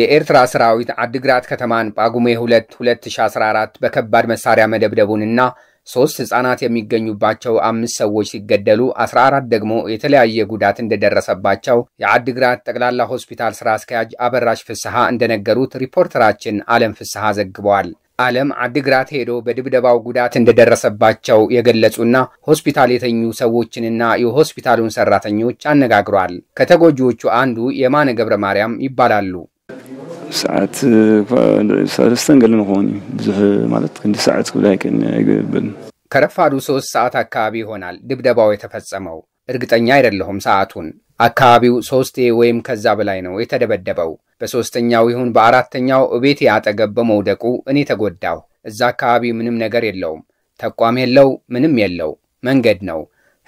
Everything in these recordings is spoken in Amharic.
የኤርትራ ሰራዊት አድግራት ከተማን ጳጉሜ 2 2014 በከባድ መሳሪያ መደብደቡንና ሦስት ሕፃናት የሚገኙባቸው አምስት ሰዎች ሲገደሉ 14 ደግሞ የተለያየ ጉዳት እንደደረሰባቸው የአድግራት ጠቅላላ ሆስፒታል ስራ አስኪያጅ አበራሽ ፍስሐ እንደነገሩት ሪፖርተራችን ዓለም ፍስሐ ዘግበዋል። አለም አድግራት ሄዶ በድብደባው ጉዳት እንደደረሰባቸው የገለጹና ሆስፒታል የተኙ ሰዎችንና የሆስፒታሉን ሰራተኞች አነጋግሯል። ከተጎጂዎቹ አንዱ የማነ ገብረ ማርያም ይባላሉ። ሰዓት ሰለስተን ገለ ንኾውን እዩ ብዙሕ ማለት ክንዲ ሰዓት ክብላ ኣይገበልን ከረፋዱ ሶስት ሰዓት አካባቢ ይሆናል ድብደባው የተፈጸመው። እርግጠኛ አይደለሁም ሰዓቱን። አካባቢው ሶስቴ ወይም ከዛ በላይ ነው የተደበደበው። በሶስተኛው ይሁን በአራተኛው እቤቴ አጠገብ በመውደቁ እኔ ተጎዳሁ። እዛ አካባቢ ምንም ነገር የለውም፣ ተቋም የለው፣ ምንም የለው። መንገድ ነው፣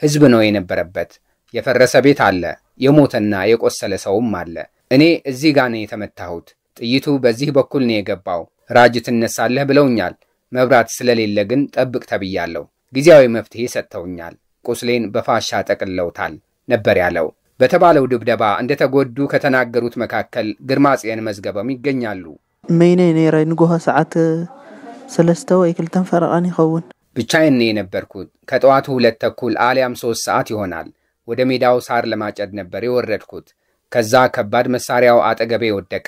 ህዝብ ነው የነበረበት። የፈረሰ ቤት አለ፣ የሞተና የቆሰለ ሰውም አለ። እኔ እዚህ ጋር ነው የተመታሁት። ጥይቱ በዚህ በኩል ነው የገባው። ራጅ ትነሳለህ ብለውኛል። መብራት ስለሌለ ግን ጠብቅ ተብያለሁ። ጊዜያዊ መፍትሄ ሰጥተውኛል። ቁስሌን በፋሻ ጠቅልለውታል ነበር ያለው። በተባለው ድብደባ እንደተጎዱ ከተናገሩት መካከል ግርማጽየን መዝገበም ይገኛሉ። መይነ ነረ ንጎሆ ሰዓት ሰለስተ ወይ ክልተን ይኸውን ብቻዬን የነበርኩት ከጠዋቱ ሁለት ተኩል አሊያም ሶስት ሰዓት ይሆናል። ወደ ሜዳው ሳር ለማጨድ ነበር የወረድኩት። ከዛ ከባድ መሳሪያው አጠገቤ ወደቀ።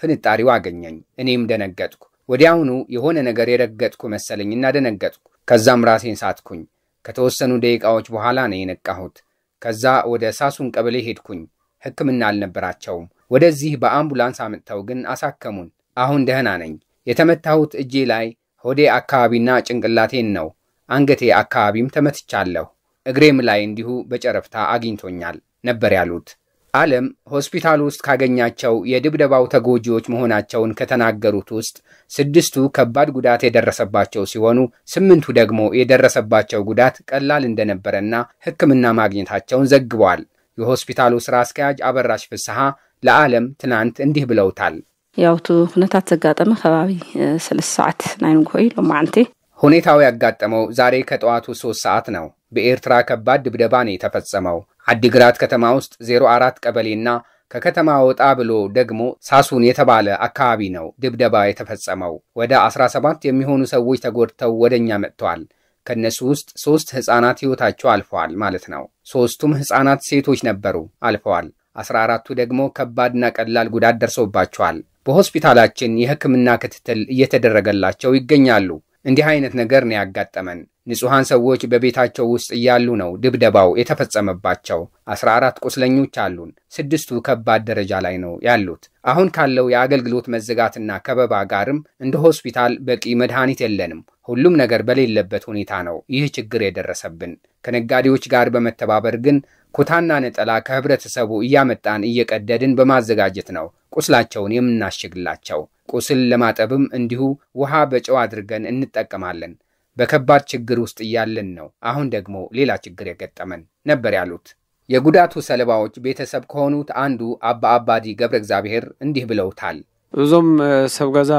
ፍንጣሪው አገኘኝ። እኔም ደነገጥኩ። ወዲያውኑ የሆነ ነገር የረገጥኩ መሰለኝና ደነገጥኩ። ከዛም ራሴን ሳትኩኝ። ከተወሰኑ ደቂቃዎች በኋላ ነው የነቃሁት። ከዛ ወደ ሳሱን ቀበሌ ሄድኩኝ። ሕክምና አልነበራቸውም። ወደዚህ በአምቡላንስ አምጥተው ግን አሳከሙን። አሁን ደህና ነኝ። የተመታሁት እጄ ላይ ሆዴ አካባቢና ጭንቅላቴን ነው። አንገቴ አካባቢም ተመትቻለሁ። እግሬም ላይ እንዲሁ በጨረፍታ አግኝቶኛል ነበር ያሉት። ዓለም ሆስፒታል ውስጥ ካገኛቸው የድብደባው ተጎጂዎች መሆናቸውን ከተናገሩት ውስጥ ስድስቱ ከባድ ጉዳት የደረሰባቸው ሲሆኑ ስምንቱ ደግሞ የደረሰባቸው ጉዳት ቀላል እንደነበረና ሕክምና ማግኘታቸውን ዘግበዋል። የሆስፒታሉ ስራ አስኪያጅ አበራሽ ፍስሐ ለዓለም ትናንት እንዲህ ብለውታል። ያውቱ ኩነታት ዘጋጠመ ከባቢ ስልስ ሰዓት ናይ ንጎ ሁኔታው ያጋጠመው ዛሬ ከጠዋቱ ሶስት ሰዓት ነው። በኤርትራ ከባድ ድብደባ ነው የተፈጸመው። አዲግራት ከተማ ውስጥ 04 ቀበሌና ከከተማ ወጣ ብሎ ደግሞ ሳሱን የተባለ አካባቢ ነው ድብደባ የተፈጸመው። ወደ 17 የሚሆኑ ሰዎች ተጎድተው ወደኛ መጥተዋል። ከእነሱ ውስጥ ሦስት ሕፃናት ሕይወታቸው አልፈዋል ማለት ነው። ሦስቱም ሕፃናት ሴቶች ነበሩ፣ አልፈዋል። 14ቱ ደግሞ ከባድና ቀላል ጉዳት ደርሶባቸዋል። በሆስፒታላችን የሕክምና ክትትል እየተደረገላቸው ይገኛሉ። እንዲህ አይነት ነገር ነው ያጋጠመን። ንጹሐን ሰዎች በቤታቸው ውስጥ እያሉ ነው ድብደባው የተፈጸመባቸው። 14 ቁስለኞች አሉን። ስድስቱ ከባድ ደረጃ ላይ ነው ያሉት። አሁን ካለው የአገልግሎት መዘጋትና ከበባ ጋርም እንደ ሆስፒታል በቂ መድኃኒት የለንም። ሁሉም ነገር በሌለበት ሁኔታ ነው ይህ ችግር የደረሰብን። ከነጋዴዎች ጋር በመተባበር ግን ኩታና ነጠላ ከህብረተሰቡ እያመጣን እየቀደድን በማዘጋጀት ነው ቁስላቸውን የምናሽግላቸው። ቁስል ለማጠብም እንዲሁ ውሃ በጨው አድርገን እንጠቀማለን። በከባድ ችግር ውስጥ እያለን ነው አሁን ደግሞ ሌላ ችግር የገጠመን ነበር ያሉት። የጉዳቱ ሰለባዎች ቤተሰብ ከሆኑት አንዱ አባ አባዲ ገብረ እግዚአብሔር እንዲህ ብለውታል። እዞም ሰብ ገዛ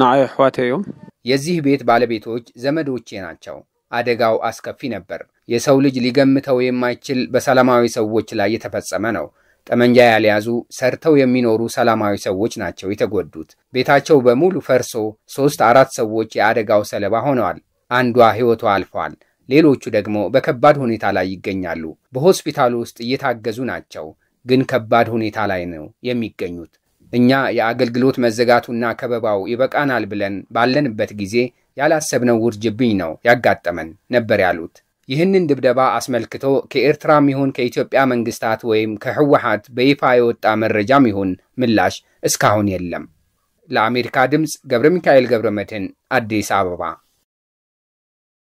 ንዓይ ኣሕዋቴ እዮም። የዚህ ቤት ባለቤቶች ዘመዶቼ ናቸው። አደጋው አስከፊ ነበር። የሰው ልጅ ሊገምተው የማይችል በሰላማዊ ሰዎች ላይ የተፈጸመ ነው። ጠመንጃ ያልያዙ ሰርተው የሚኖሩ ሰላማዊ ሰዎች ናቸው የተጎዱት። ቤታቸው በሙሉ ፈርሶ ሦስት አራት ሰዎች የአደጋው ሰለባ ሆነዋል። አንዷ ሕይወቷ አልፏል። ሌሎቹ ደግሞ በከባድ ሁኔታ ላይ ይገኛሉ። በሆስፒታሉ ውስጥ እየታገዙ ናቸው፣ ግን ከባድ ሁኔታ ላይ ነው የሚገኙት። እኛ የአገልግሎት መዘጋቱና ከበባው ይበቃናል ብለን ባለንበት ጊዜ ያላሰብነው ውርጅብኝ ነው ያጋጠመን ነበር ያሉት ይህንን ድብደባ አስመልክቶ ከኤርትራም ይሁን ከኢትዮጵያ መንግስታት ወይም ከህወሓት በይፋ የወጣ መረጃም ይሁን ምላሽ እስካሁን የለም። ለአሜሪካ ድምፅ ገብረ ሚካኤል ገብረ መድህን አዲስ አበባ